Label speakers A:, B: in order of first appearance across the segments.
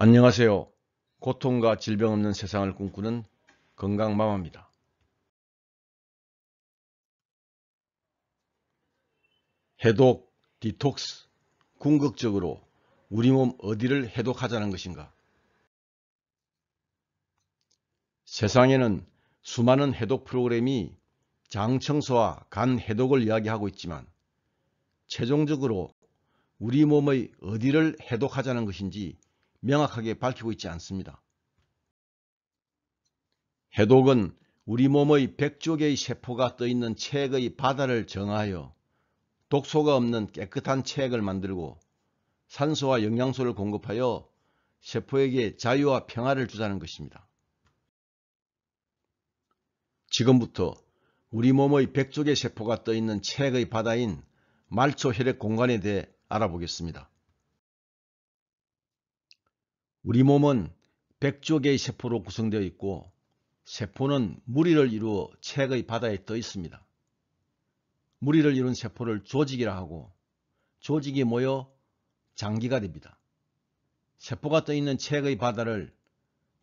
A: 안녕하세요. 고통과 질병 없는 세상을 꿈꾸는 건강마마입니다. 해독, 디톡스, 궁극적으로 우리 몸 어디를 해독하자는 것인가? 세상에는 수많은 해독 프로그램이 장청소와 간 해독을 이야기하고 있지만 최종적으로 우리 몸의 어디를 해독하자는 것인지 명확하게 밝히고 있지 않습니다. 해독은 우리 몸의 백0 0쪽의 세포가 떠있는 체액의 바다를 정하여 독소가 없는 깨끗한 체액을 만들고 산소와 영양소를 공급하여 세포에게 자유와 평화를 주자는 것입니다. 지금부터 우리 몸의 백0 0쪽의 세포가 떠있는 체액의 바다인 말초 혈액 공간에 대해 알아보겠습니다. 우리 몸은 100조 개의 세포로 구성되어 있고 세포는 무리를 이루어 책의 바다에 떠 있습니다. 무리를 이룬 세포를 조직이라 하고 조직이 모여 장기가 됩니다. 세포가 떠 있는 책의 바다를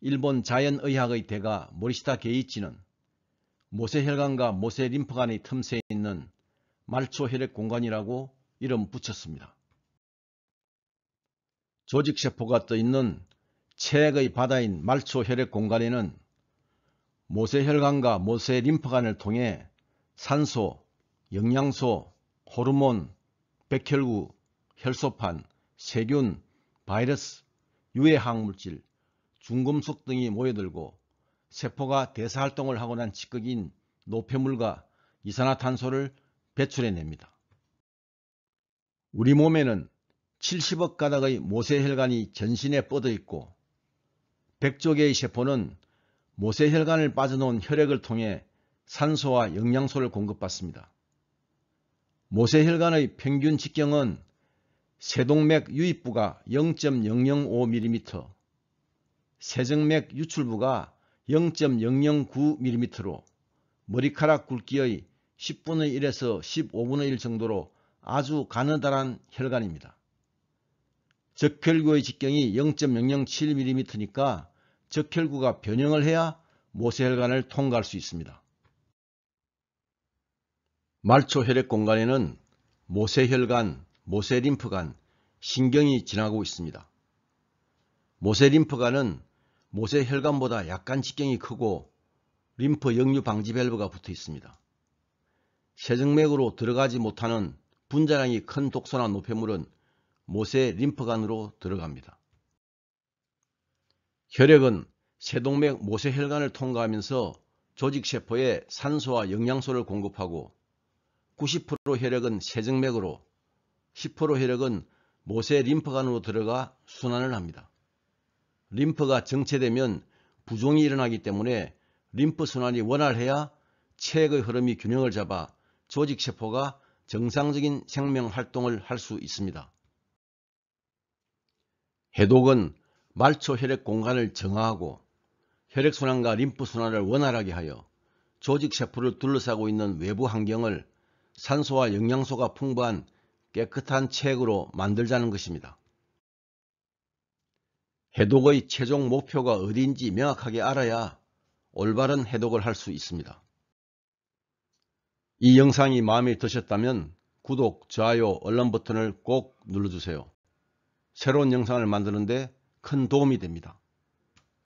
A: 일본 자연의학의 대가 모리시타 게이치는 모세혈관과 모세림프관의 틈새에 있는 말초혈액 공간이라고 이름 붙였습니다. 조직세포가 떠있는 체액의 바다인 말초 혈액 공간에는 모세 혈관과 모세 림프관을 통해 산소, 영양소, 호르몬, 백혈구, 혈소판, 세균, 바이러스, 유해항 물질, 중금속 등이 모여들고 세포가 대사활동을 하고 난 직극인 노폐물과 이산화탄소를 배출해냅니다. 우리 몸에는 70억 가닥의 모세혈관이 전신에 뻗어 있고 백조개의 세포는 모세혈관을 빠져놓은 혈액을 통해 산소와 영양소를 공급받습니다. 모세혈관의 평균 직경은 세동맥 유입부가 0.005mm, 세정맥 유출부가 0.009mm로 머리카락 굵기의 10분의 1에서 15분의 1 정도로 아주 가느다란 혈관입니다. 적혈구의 직경이 0.007mm니까 적혈구가 변형을 해야 모세혈관을 통과할 수 있습니다. 말초 혈액 공간에는 모세혈관, 모세림프관, 신경이 지나고 있습니다. 모세림프관은 모세혈관보다 약간 직경이 크고 림프 역류 방지 밸브가 붙어 있습니다. 세정맥으로 들어가지 못하는 분자량이 큰 독소나 노폐물은 모세 림프관으로 들어갑니다. 혈액은 세동맥 모세혈관을 통과하면서 조직세포에 산소와 영양소를 공급하고 90% 혈액은 세정맥으로 10% 혈액은 모세 림프관으로 들어가 순환을 합니다. 림프가 정체되면 부종이 일어나기 때문에 림프 순환이 원활해야 체액의 흐름이 균형을 잡아 조직세포가 정상적인 생명 활동을 할 수 있습니다. 해독은 말초 혈액 공간을 정화하고 혈액순환과 림프순환을 원활하게 하여 조직 세포를 둘러싸고 있는 외부 환경을 산소와 영양소가 풍부한 깨끗한 체액으로 만들자는 것입니다. 해독의 최종 목표가 어디인지 명확하게 알아야 올바른 해독을 할 수 있습니다. 이 영상이 마음에 드셨다면 구독, 좋아요, 얼른 버튼을 꼭 눌러주세요. 새로운 영상을 만드는데 큰 도움이 됩니다.